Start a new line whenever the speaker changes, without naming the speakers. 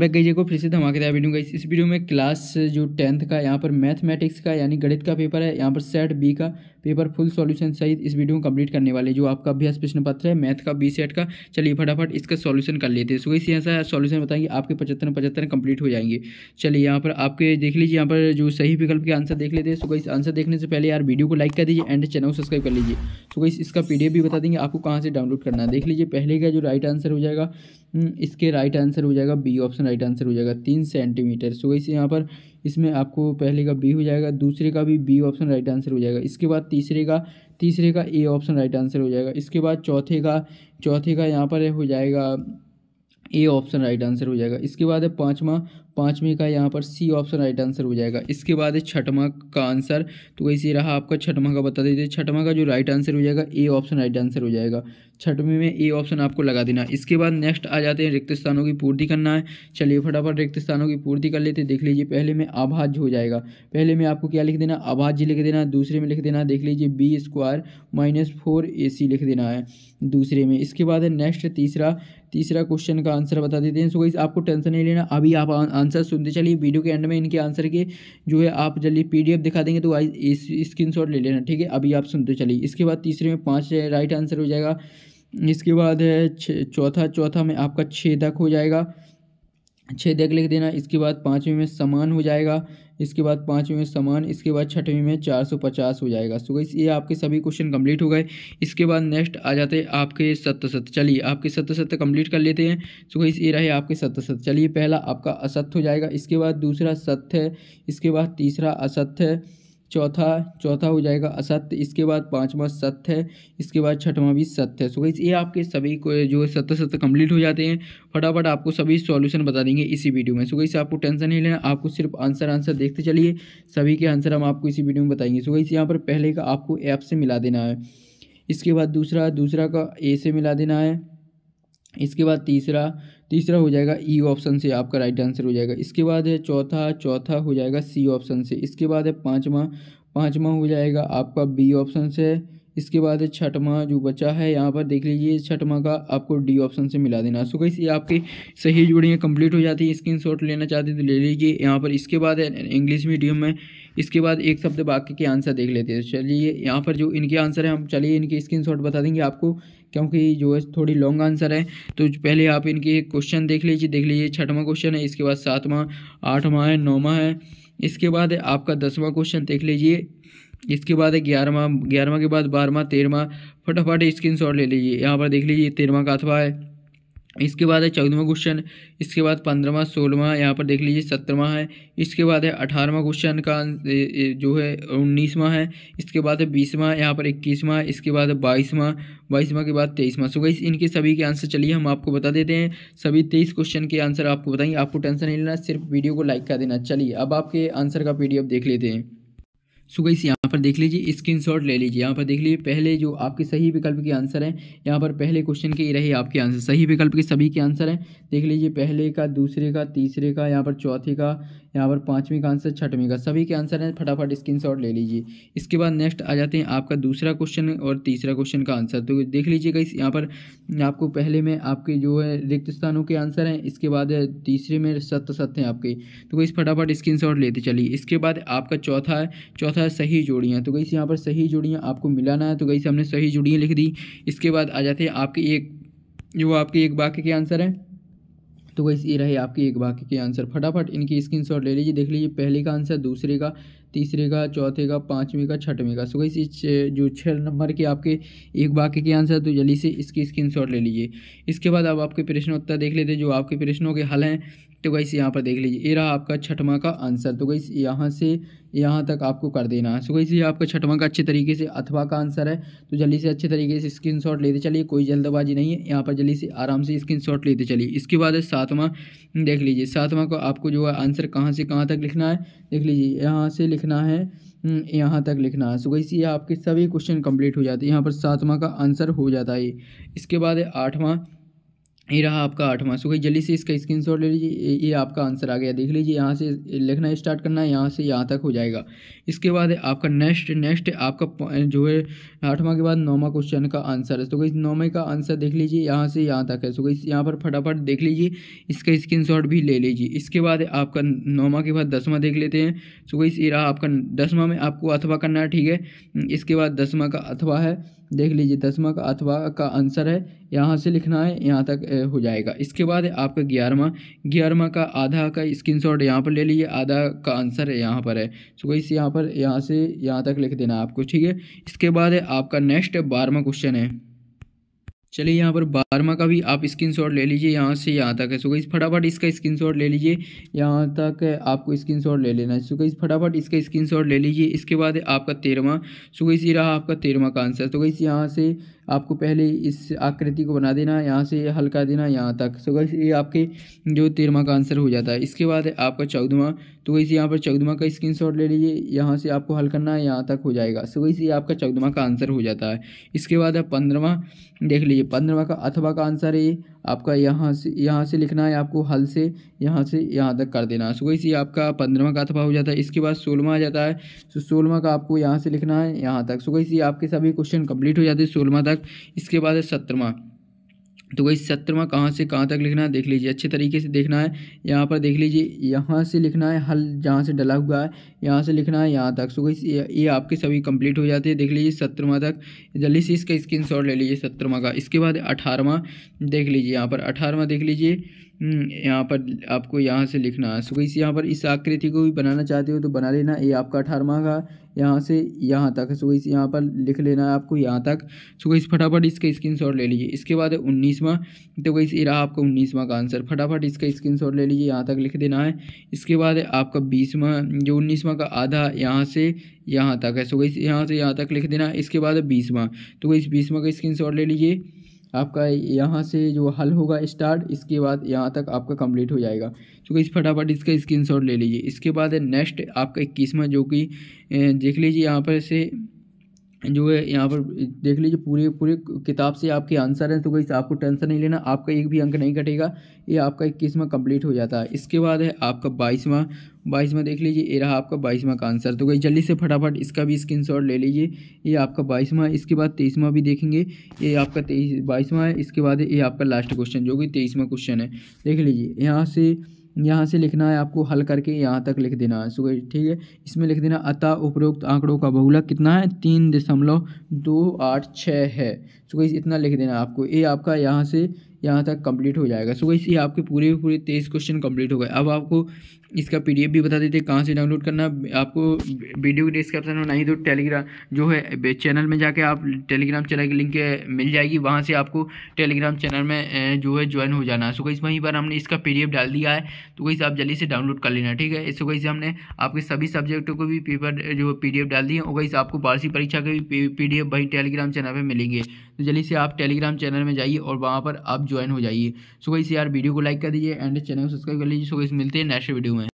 मैं गई को फिर से धमाके दिया वीडियो गई इस वीडियो में क्लास जो टेंथ का यहाँ पर मैथमेटिक्स का यानी गणित का पेपर है यहाँ पर सेट बी का पेपर फुल सॉल्यूशन सहित इस वीडियो को कंप्लीट करने वाले जो आपका अभ्यास प्रश्न पत्र है मैथ का बी सेट का चलिए फटाफट इसका सॉल्यूशन कर लेते हैं सो इसी ऐसा सॉल्यूशन बताएंगे आपके पचहत्तर पचहत्तर कंप्लीट हो जाएंगे चलिए यहाँ पर आपके देख लीजिए यहाँ पर जो सही विकल्प के आंसर देख लेते हैं सो इस आंसर देखने से पहले यार वीडियो को लाइक कर दीजिए एंड चैनल को सब्सक्राइब कर लीजिए सो इसका पी भी बता देंगे आपको कहाँ से डाउनलोड करना है देख लीजिए पहले का जो राइट आंसर हो जाएगा हम्म, इसके राइट आंसर हो जाएगा बी ऑप्शन राइट आंसर हो जाएगा तीन सेंटीमीटर सो इसे यहाँ पर इसमें आपको पहले का बी हो जाएगा दूसरे का भी बी ऑप्शन राइट आंसर हो जाएगा इसके बाद तीसरे का तीसरे का ए ऑप्शन राइट आंसर हो जाएगा इसके बाद चौथे का चौथे का यहाँ पर हो जाएगा ए ऑप्शन राइट आंसर हो जाएगा इसके बाद है पाँचवा पाँचवें का यहाँ पर सी ऑप्शन राइट आंसर हो जाएगा इसके बाद है छठवा का आंसर तो वैसे रहा आपका छठवा का बता देते छठवा का जो राइट आंसर हो जाएगा ए ऑप्शन राइट आंसर हो जाएगा छठवें में ए ऑप्शन आपको लगा देना इसके बाद नेक्स्ट आ जाते हैं रिक्त स्थानों की पूर्ति करना है चलिए फटाफट रिक्त स्थानों की पूर्ति कर लेते देख लीजिए पहले में आभाज्य हो जाएगा पहले में आपको क्या लिख देना आभाज्य लिख देना दूसरे में लिख देना देख लीजिए B square minus four A C लिख देना है दूसरे में इसके बाद है नेक्स्ट तीसरा तीसरा क्वेश्चन का आंसर बता देते हैं सो गाइस आपको टेंशन नहीं लेना अभी आप आंसर आंसर सुनते चलिए वीडियो के एंड में इनके आंसर के जो है आप जल्दी पी दिखा देंगे तो आई स्क्रीन ले लेना ठीक है अभी आप सुनते चलिए इसके बाद तीसरे में पाँच राइट आंसर हो जाएगा इसके बाद है चौथा चौथा में आपका छः तक हो जाएगा छः देख लिख देना इसके बाद पाँचवीं में समान हो जाएगा इसके बाद पाँचवीं में समान इसके बाद छठवीं में चार सौ पचास हो जाएगा सो गई ये आपके सभी क्वेश्चन कंप्लीट हो गए इसके बाद नेक्स्ट आ जाते हैं आपके सत्य सत्य चलिए आपके सत्य सत्य कंप्लीट कर लेते हैं सो गई ये रहे आपके सत्य सत्य चलिए पहला आपका असत्य हो जाएगा इसके बाद दूसरा सत्य है इसके बाद तीसरा असत्य है चौथा चौथा हो जाएगा असत्य इसके बाद पाँचवा सत्य है इसके बाद छठवां भी सत्य है सो गाइस ये आपके सभी को जो सत्य सत्य कंप्लीट हो जाते हैं फटाफट आपको सभी सॉल्यूशन बता देंगे इसी वीडियो में सो इसे आपको टेंशन नहीं लेना आपको सिर्फ आंसर आंसर देखते चलिए सभी के आंसर हम आपको इसी वीडियो में बताएंगे सो इस यहाँ पर पहले का आपको ऐप से मिला देना है इसके बाद दूसरा दूसरा का ए से मिला देना है इसके बाद तीसरा तीसरा हो जाएगा ई e ऑप्शन से आपका राइट आंसर हो जाएगा इसके बाद है चौथा चौथा हो जाएगा सी ऑप्शन से इसके बाद है पाँचवा पाँचवा हो जाएगा आपका बी ऑप्शन से इसके बाद है छठवा जो बचा है यहाँ पर देख लीजिए छठवा का आपको डी ऑप्शन से मिला देना सो गई आपके सही जुड़ी कंप्लीट हो जाती है स्क्रीन लेना चाहते हैं तो ले लीजिए यहाँ पर इसके बाद इंग्लिश मीडियम में इसके बाद एक शब्द वाक्य के आंसर देख लेते हैं चलिए यहाँ पर जो इनके आंसर है हम चलिए इनके शॉट बता देंगे आपको क्योंकि जो है थोड़ी लॉन्ग आंसर है तो पहले आप इनके क्वेश्चन देख लीजिए देख लीजिए छठवां क्वेश्चन है इसके बाद सातवां आठवां है नौवां है इसके बाद आपका दसवां क्वेश्चन देख लीजिए इसके बाद है ग्यारहवा ग्यारहवा के बाद बारहवा तेरहवा फटाफट स्क्रीन शॉट ले लीजिए यहाँ पर देख लीजिए तेरहवा का अथवा है इसके बाद है चौदहवा क्वेश्चन इसके बाद पंद्रहवा सोलहवा यहाँ पर देख लीजिए सत्रहवा है इसके बाद है अठारहवा क्वेश्चन का जो है उन्नीसवा है इसके बाद है बीसवा यहाँ पर इक्कीसवा इसके बाद है बाईसवा बाईसवा के बाद तेईसवा सो गई इनके सभी के आंसर चलिए हम आपको बता देते हैं सभी तेईस क्वेश्चन के आंसर आपको बताएंगे आपको टेंशन नहीं लेना सिर्फ वीडियो को लाइक कर देना चलिए अब आपके आंसर का पी देख लेते हैं सो गई यहाँ पर देख लीजिए स्क्रीनशॉट ले लीजिए यहाँ पर देख लीजिए पहले जो आपके सही विकल्प के आंसर हैं यहाँ पर पहले क्वेश्चन के रहे आपके आंसर सही विकल्प के सभी के आंसर हैं देख लीजिए पहले का दूसरे का तीसरे का यहाँ पर चौथे का यहाँ पर पाँचवीं का आंसर छठवीं का सभी के आंसर हैं फटाफट शॉट ले लीजिए इसके बाद नेक्स्ट आ जाते हैं आपका दूसरा क्वेश्चन और तीसरा क्वेश्चन का आंसर तो देख लीजिएगा इस यहाँ पर आपको पहले में आपके जो है रिक्त स्थानों के आंसर हैं इसके बाद तीसरे में सत्य सत्य हैं आपके तो कोई फटाफट शॉट लेते चलिए इसके बाद आपका चौथा है चौथा है सही जोड़ियाँ तो से यहाँ पर सही जोड़ियाँ आपको मिलाना है तो से हमने सही जोड़ियाँ लिख दी इसके बाद आ जाते हैं आपके एक जो आपके एक वाक्य के आंसर हैं तो वैसे ये रहे आपके एक वाक्य के आंसर फटाफट इनकी शॉट ले लीजिए देख लीजिए पहले का आंसर दूसरे का तीसरे का चौथे का पाँचवें का छठवें का सो वैसे इस जो छः नंबर के आपके एक वाक्य के आंसर तो जल्दी से इसकी स्क्रीन ले लीजिए इसके बाद अब आपके प्रश्नोत्तर देख लेते हैं जो आपके प्रश्नों के हल हैं तो गई यहाँ पर देख लीजिए ये रहा आपका छठवा का आंसर तो गई यहाँ से यहाँ तक आपको कर देना है सो गई ये आपका छठवा का अच्छे तरीके से अथवा का आंसर है तो जल्दी से अच्छे तरीके से स्क्रीन लेते चलिए कोई जल्दबाजी नहीं है यहाँ पर जल्दी से आराम से स्क्रीन लेते चलिए इसके बाद है सातवां देख लीजिए सातवां को आपको जो है आंसर कहाँ से कहाँ तक लिखना है देख लीजिए यहाँ से लिखना है हम्म, यहाँ तक लिखना है सो वैसे ये आपके सभी क्वेश्चन कंप्लीट हो जाते हैं यहाँ पर सातवा का आंसर हो जाता है इसके बाद है आठवां ये रहा आपका आठवां सो कहीं जल्दी से इसका स्क्रीनशॉट ले लीजिए ये आपका आंसर आ गया देख लीजिए यहाँ से लिखना स्टार्ट करना है यहाँ से यहाँ तक हो जाएगा इसके बाद आपका नेक्स्ट नेक्स्ट आपका जो है आठवां के बाद नौवा क्वेश्चन का आंसर है तो गई नौवे का आंसर देख लीजिए यहाँ से यहाँ तक है सो गई यहाँ पर फटाफट देख लीजिए इसका शॉट भी ले लीजिए इसके बाद आपका नौवा के बाद दसवां देख लेते हैं सो गई ये रहा आपका दसवां में आपको अथवा करना है ठीक है इसके बाद दसवां का अथवा है देख लीजिए दसवा का अथवा का आंसर है यहाँ से लिखना है यहाँ तक हो जाएगा इसके बाद आपका ग्यारहवा ग्यारहवा का आधा का स्क्रीनशॉट यहाँ पर ले लीजिए आधा का आंसर यहाँ पर है सो गई यहाँ पर यहाँ से यहाँ तक लिख देना आपको ठीक है इसके बाद आपका नेक्स्ट बारहवा क्वेश्चन है चलिए यहाँ पर बारहवा का भी आप स्क्रीनशॉट ले लीजिए यहाँ से यहाँ तक है सो गई फटाफट इसका स्क्रीनशॉट ले लीजिए यहाँ तक आपको स्क्रीनशॉट ले लेना है सो गई फटाफट इसका स्क्रीनशॉट ले लीजिए इसके बाद आपका तेरहवा सो गई रहा आपका तेरहवा का आंसर तो गई यहाँ से आपको पहले इस आकृति को बना देना यहाँ से हल्का देना यहाँ तक सो गई ये आपके जो तेरहवा का आंसर हो जाता है इसके बाद आपका चौदहवा तो वैसे यहाँ पर चौदहवा का स्क्रीन ले लीजिए यहाँ से आपको हल करना है यहाँ तक हो जाएगा सो वैसे ये आपका चौदहवा का आंसर हो जाता है इसके बाद पंद्रवा देख लीजिए पंद्रवा का अथवा का आंसर है आपका यहाँ से यहाँ से लिखना है आपको हल से यहाँ से यहाँ तक कर देना है सो इसी आपका पंद्रवा का अथवा हो जाता है इसके बाद सोलवा आ जाता है सो सोलवा का आपको यहाँ से लिखना है यहाँ तक सो इसी आपके सभी क्वेश्चन कंप्लीट हो जाते हैं सोलवा तक इसके बाद है सत्रवा तो वही सत्रवा कहाँ से कहाँ तक लिखना है देख लीजिए अच्छे तरीके से देखना है यहाँ पर देख लीजिए यहाँ से लिखना है हल जहाँ से डला हुआ है यहाँ से लिखना है यहाँ तक सो वही ये आपके सभी कंप्लीट हो जाते हैं देख लीजिए सत्रहवा तक जल्दी से इसका स्क्रीन ले लीजिए सत्रहवा का इसके बाद अठारहवा देख लीजिए यहाँ पर अठारहवा देख लीजिए हम्म, यहाँ पर आपको यहाँ से लिखना है सो वही यहाँ पर इस आकृति को भी बनाना चाहते हो तो बना लेना ये आपका अठारहवा का यहाँ से यहाँ तक सो इस यहाँ पर लिख लेना है आपको यहाँ तक सो इस फटाफट इसका स्क्रीन ले लीजिए इसके बाद है उन्नीसवा तो वही ये रहा आपका उन्नीसवा का आंसर फटाफट इसका स्क्रीन ले लीजिए यहाँ तक लिख देना है इसके बाद है आपका बीसवा जो उन्नीसवा का आधा यहाँ से यहाँ तक है सो वही यहाँ से यहाँ तक लिख देना इसके बाद है बीसवा तो वही बीसवा का स्क्रीन ले लीजिए आपका यहाँ से जो हल होगा स्टार्ट इसके बाद यहाँ तक आपका कंप्लीट हो जाएगा क्योंकि तो इस फटाफट इसका स्क्रीनशॉट ले लीजिए इसके बाद नेक्स्ट आपका इक्कीसवा जो कि देख लीजिए यहाँ पर से जो है यहाँ पर देख लीजिए पूरे पूरे किताब से आपके आंसर हैं तो कहीं आपको टेंशन नहीं लेना आपका एक भी अंक नहीं कटेगा ये आपका इक्कीसवां कंप्लीट हो जाता है इसके बाद है आपका बाईसवां बाईसवां देख लीजिए ये रहा आपका बाईसवां का आंसर तो कहीं जल्दी से फटाफट इसका भी शॉट ले लीजिए ये आपका बाईसवां इसके बाद तेईसवां भी देखेंगे ये आपका तेईस बाईसवां है इसके बाद ये आपका लास्ट क्वेश्चन जो कि तेईसवां क्वेश्चन है देख लीजिए यहाँ से यहाँ से लिखना है आपको हल करके यहाँ तक लिख देना है सो ठीक है इसमें लिख देना अतः उपरोक्त आंकड़ों का बहुलक कितना है तीन दशमलव दो आठ छः है सो इतना लिख देना आपको ये आपका यहाँ से यहाँ तक कंप्लीट हो जाएगा सो वैसे आपके पूरे पूरे तेईस क्वेश्चन कंप्लीट हो गए अब आपको इसका पी भी बता देते हैं कहाँ से डाउनलोड करना आपको वीडियो के डिस्क्रिप्शन में नहीं तो टेलीग्राम जो है चैनल में जाके आप टेलीग्राम चैनल की लिंक मिल जाएगी वहाँ से आपको टेलीग्राम चैनल में जो है ज्वाइन हो जाना है सो कहीं वहीं पर हमने इसका पी डाल दिया है तो वही आप जल्दी से डाउनलोड कर लेना ठीक है इस वही हमने आपके सभी सब्जेक्टों को भी पेपर जो पी डाल दिए और वही आपको वार्षिक परीक्षा के भी पी वहीं टेलीग्राम चैनल पर मिलेंगे तो जल्दी से आप टेलीग्राम चैनल में जाइए और वहाँ पर आप ज्वाइन हो जाइए सो गई इस यार वीडियो को लाइक कर दीजिए एंड चैनल को सब्सक्राइब कर लीजिए सो गई इस मिलते हैं नेक्स्ट वीडियो में